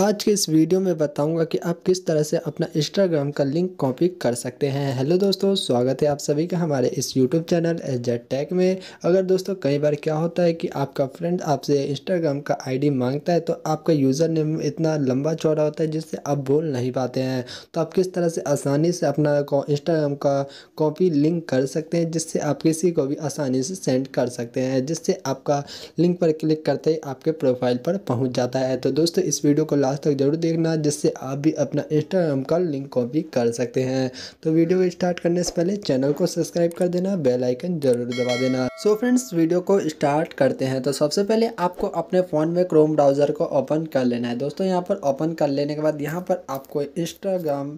आज के इस वीडियो में बताऊंगा कि आप किस तरह से अपना इंस्टाग्राम का लिंक कॉपी कर सकते हैं हेलो दोस्तों स्वागत है आप सभी का हमारे इस YouTube channel S Z tech में अगर दोस्तों कई बार क्या होता है कि आपका फ्रेंड आपसे इंस्टाग्राम का आईडी मांगता है तो आपका यूज़र नेम इतना लंबा चौड़ा होता है जिससे आप बोल नहीं पाते हैं तो आप किस तरह से आसानी से अपना इंस्टाग्राम का कॉपी लिंक कर सकते हैं जिससे आप किसी को भी आसानी से सेंड कर सकते हैं जिससे आपका लिंक पर क्लिक करते ही आपके प्रोफाइल पर पहुँच जाता है तो दोस्तों इस वीडियो को लास्ट तक जरूर देखना जिससे आप भी अपना इंस्टाग्राम का लिंक कॉपी कर सकते हैं तो वीडियो स्टार्ट करने से पहले चैनल को सब्सक्राइब कर देना बेल आइकन जरूर दबा देना सो so फ्रेंड्स वीडियो को स्टार्ट करते हैं तो सबसे पहले आपको अपने फ़ोन में क्रोम ब्राउज़र को ओपन कर लेना है दोस्तों यहाँ पर ओपन कर लेने के बाद यहाँ पर आपको इंस्टाग्राम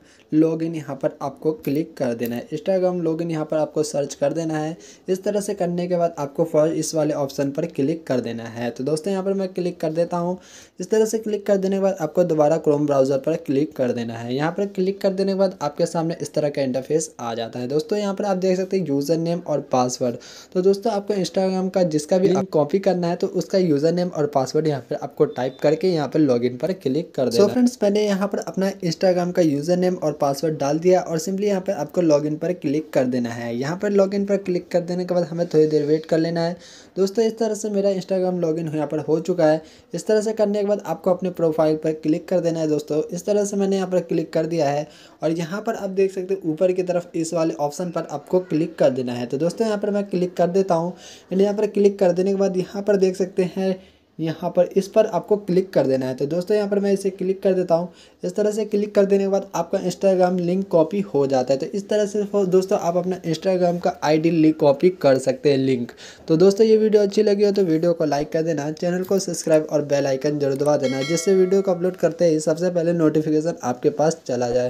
इन यहाँ पर आपको क्लिक कर देना है इंस्टाग्राम इन यहाँ पर आपको सर्च कर देना है इस तरह से करने के बाद आपको फर्स्ट इस वाले ऑप्शन पर क्लिक कर देना है तो दोस्तों यहाँ पर मैं क्लिक कर देता हूँ इस तरह से क्लिक कर देने के बाद आपको दोबारा क्रोम ब्राउज़र पर क्लिक कर देना है यहाँ पर क्लिक कर देने के बाद आपके सामने इस तरह का इंटरफेस आ जाता है दोस्तों यहाँ पर आप देख सकते हैं यूज़र नेम और पासवर्ड तो दोस्तों आपको इंस्टाग्राम का जिसका भी कॉपी करना है तो उसका यूज़र नेम और पासवर्ड यहाँ पर आपको टाइप करके यहाँ पर लॉग पर क्लिक कर दो फ्रेंड्स मैंने यहाँ पर अपना इंस्टाग्राम का यूज़र नेम और पासवर्ड डाल दिया और सिंपली यहाँ पर आपको लॉग पर क्लिक कर देना है यहाँ पर लॉग पर क्लिक कर देने के बाद हमें थोड़ी देर वेट कर लेना है दोस्तों इस तरह से मेरा इंस्टाग्राम लॉगिन यहाँ पर हो चुका है इस तरह से करने के बाद आपको अपने प्रोफाइल पर पर क्लिक कर देना है दोस्तों इस तरह से मैंने यहाँ पर क्लिक कर दिया है और यहाँ पर आप देख सकते हैं ऊपर की तरफ इस वाले ऑप्शन पर आपको क्लिक कर देना है तो दोस्तों यहाँ पर मैं क्लिक कर देता हूँ एंड यहाँ पर क्लिक कर देने के बाद यहाँ पर देख सकते हैं यहाँ पर इस पर आपको क्लिक कर देना है तो दोस्तों यहाँ पर मैं इसे क्लिक कर देता हूँ इस तरह से क्लिक कर देने के बाद आपका इंस्टाग्राम लिंक कॉपी हो जाता है तो इस तरह से दोस्तों आप अपना इंस्टाग्राम का आईडी लिंक कॉपी कर सकते हैं लिंक तो दोस्तों ये वीडियो अच्छी लगी हो तो वीडियो को लाइक कर देना चैनल को सब्सक्राइब और बेल आइकन जरूर दबा देना जिससे वीडियो को अपलोड करते ही सबसे पहले नोटिफिकेशन आपके पास चला जाए